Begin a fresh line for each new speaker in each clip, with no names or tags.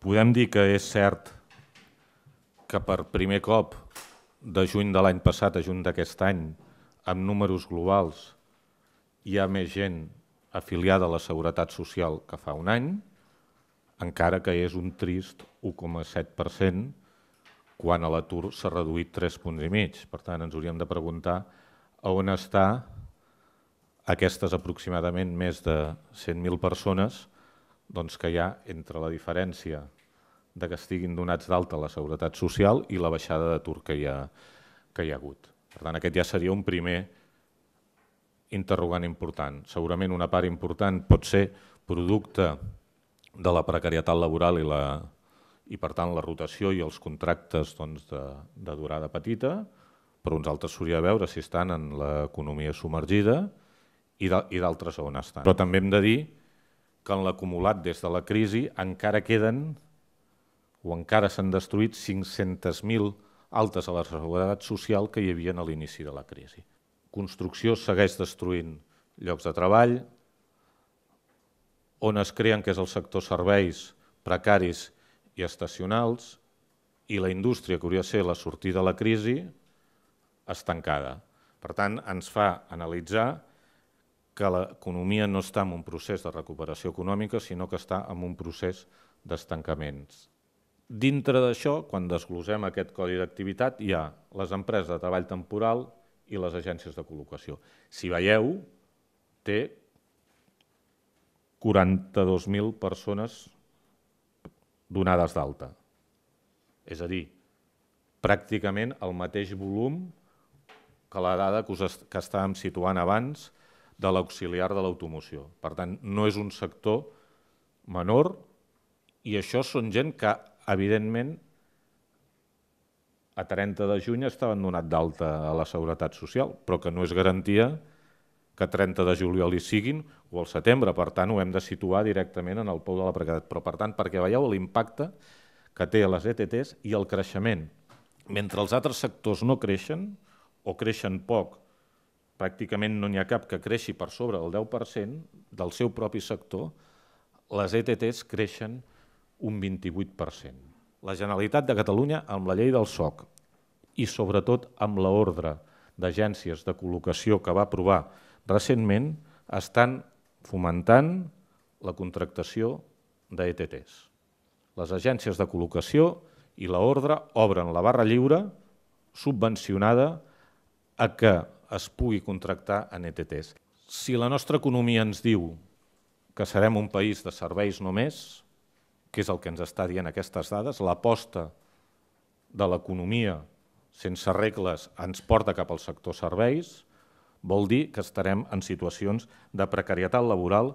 Podem dir que és cert que per primer cop de juny de l'any passat a juny d'aquest any, amb números globals, hi ha més gent afiliada a la Seguretat Social que fa un any, encara que és un trist 1,7% quan a l'atur s'ha reduït 3 punts i mig. Per tant, ens hauríem de preguntar on està aquestes aproximadament més de 100.000 persones doncs, que hi ha entre la diferència de que estiguin donats d'alta la seguretat social i la baixada d'atur que, hi ha, que hi ha hagut. Per tant, aquest ja seria un primer interrogant important. Segurament una part important pot ser producte de la precarietat laboral i, la, i per tant la rotació i els contractes doncs, de, de durada petita, però uns altres s'hauria de veure si estan en l'economia submergida i d'altres on estan. Però també hem de dir que en l'acumulat des de la crisi encara queden o encara s'han destruït 500.000 altes a la seguretat social que hi havia a l'inici de la crisi. Construcció segueix destruint llocs de treball, on es creen que és el sector serveis precaris i estacionals, i la indústria, que hauria de ser la sortida de la crisi, és tancada. Per tant, ens fa analitzar que l'economia no està en un procés de recuperació econòmica, sinó que està en un procés d'estancaments. Dintre d'això, quan desglosem aquest codi d'activitat, hi ha les empreses de treball temporal i les agències de col·locació. Si veieu, té 42.000 persones donades d'alta. És a dir, pràcticament el mateix volum que la dada que, us est que estàvem situant abans de l'auxiliar de l'automoció. Per tant, no és un sector menor i això són gent que, evidentment, a 30 de juny estaven donat d'alta a la Seguretat Social, però que no és garantia que 30 de juliol hi siguin o al setembre. Per tant, ho hem de situar directament en el pou de la precarietat. Però, per tant, perquè veieu l'impacte que té a les ETTs i el creixement. Mentre els altres sectors no creixen o creixen poc pràcticament no n'hi ha cap que creixi per sobre del 10% del seu propi sector, les ETTs creixen un 28%. La Generalitat de Catalunya, amb la llei del SOC i sobretot amb l'ordre d'agències de col·locació que va aprovar recentment, estan fomentant la contractació d'ETTs. Les agències de col·locació i l'ordre obren la barra lliure subvencionada a que es pugui contractar en ETTs. Si la nostra economia ens diu que serem un país de serveis només, que és el que ens està dient aquestes dades, l'aposta de l'economia sense regles ens porta cap al sector serveis, vol dir que estarem en situacions de precarietat laboral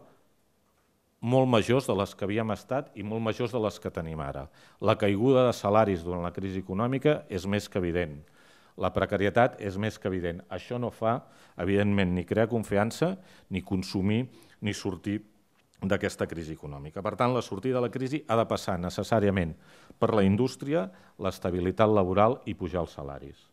molt majors de les que havíem estat i molt majors de les que tenim ara. La caiguda de salaris durant la crisi econòmica és més que evident. La precarietat és més que evident. Això no fa, evidentment, ni crear confiança, ni consumir, ni sortir d'aquesta crisi econòmica. Per tant, la sortida de la crisi ha de passar necessàriament per la indústria, l'estabilitat laboral i pujar els salaris.